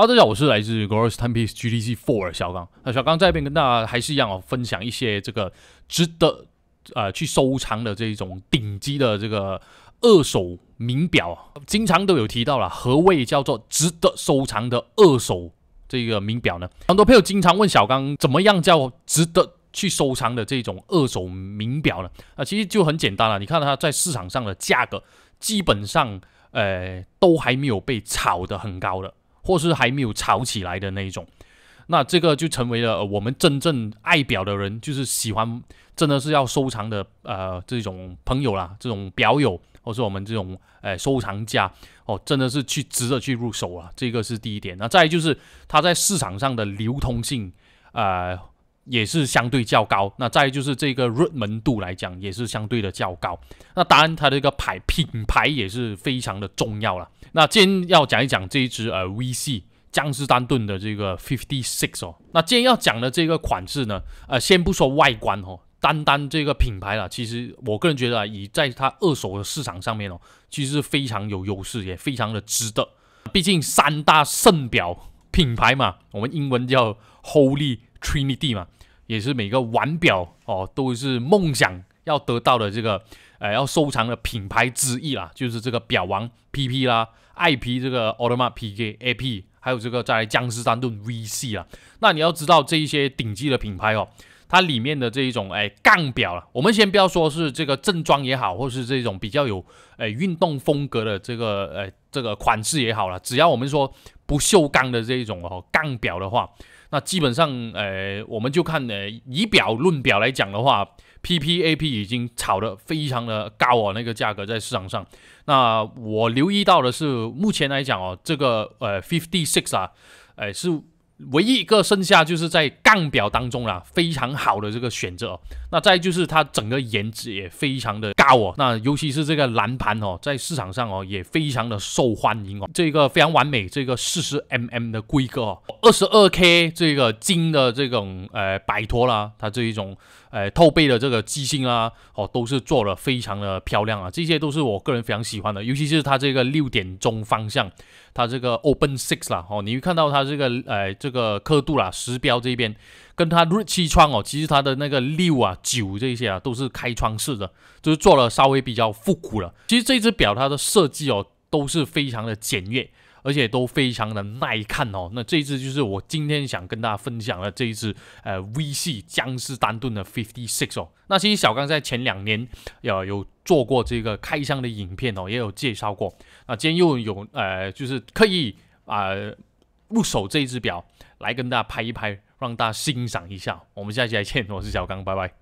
好，大家好，我是来自 Goros t e m p i e c e GTC Four 小刚。那小刚这边跟大家还是一样哦，分享一些这个值得呃去收藏的这一种顶级的这个二手名表。经常都有提到了，何谓叫做值得收藏的二手这个名表呢？很多朋友经常问小刚，怎么样叫值得去收藏的这种二手名表呢？啊，其实就很简单了，你看它在市场上的价格，基本上呃都还没有被炒的很高的。或是还没有炒起来的那一种，那这个就成为了我们真正爱表的人，就是喜欢，真的是要收藏的，呃，这种朋友啦，这种表友，或是我们这种，呃收藏家，哦，真的是去值得去入手啊，这个是第一点。那再来就是它在市场上的流通性，呃。也是相对较高，那再就是这个热门度来讲，也是相对的较高。那当然，它的一个牌品牌也是非常的重要了。那今天要讲一讲这一只呃 V c 江诗丹顿的这个 Fifty Six 哦。那天要讲的这个款式呢，呃，先不说外观哦，单单这个品牌啦，其实我个人觉得啊，以在它二手的市场上面哦，其实非常有优势，也非常的值得。毕竟三大圣表品牌嘛，我们英文叫 Holy Trinity 嘛。也是每个腕表哦，都是梦想要得到的这个，呃，要收藏的品牌之一啦，就是这个表王 PP 啦，IP 这个 a u t o m a t PK a p 还有这个再来僵尸三 VC 啦。那你要知道这一些顶级的品牌哦，它里面的这一种哎杠表了，我们先不要说是这个正装也好，或是这种比较有哎运动风格的这个哎这个款式也好了，只要我们说。不锈钢的这种哦，钢表的话，那基本上，呃，我们就看，呃，以表论表来讲的话，P P A P 已经炒的非常的高哦，那个价格在市场上。那我留意到的是，目前来讲哦，这个呃，Fifty Six 啊，哎是。唯一一个剩下就是在杠表当中啦，非常好的这个选择哦。那再就是它整个颜值也非常的高哦。那尤其是这个蓝盘哦，在市场上哦也非常的受欢迎哦。这个非常完美，这个四十 mm 的规格哦，二十二 k 这个金的这种呃摆脱啦，它这一种呃透背的这个机芯啦，哦都是做的非常的漂亮啊。这些都是我个人非常喜欢的，尤其是它这个六点钟方向，它这个 open six 啦哦，你会看到它这个呃这。这个刻度啦，时标这边，跟它日期窗哦，其实它的那个六啊、九这些啊，都是开窗式的，就是做了稍微比较复古了。其实这只表它的设计哦，都是非常的简约，而且都非常的耐看哦。那这一只就是我今天想跟大家分享的这一只呃 V 系江诗丹顿的 Fifty Six 哦。那其实小刚在前两年有有做过这个开箱的影片哦，也有介绍过。那今天又有呃，就是刻意啊。入手这一只表，来跟大家拍一拍，让大家欣赏一下。我们下期再见，我是小刚，拜拜。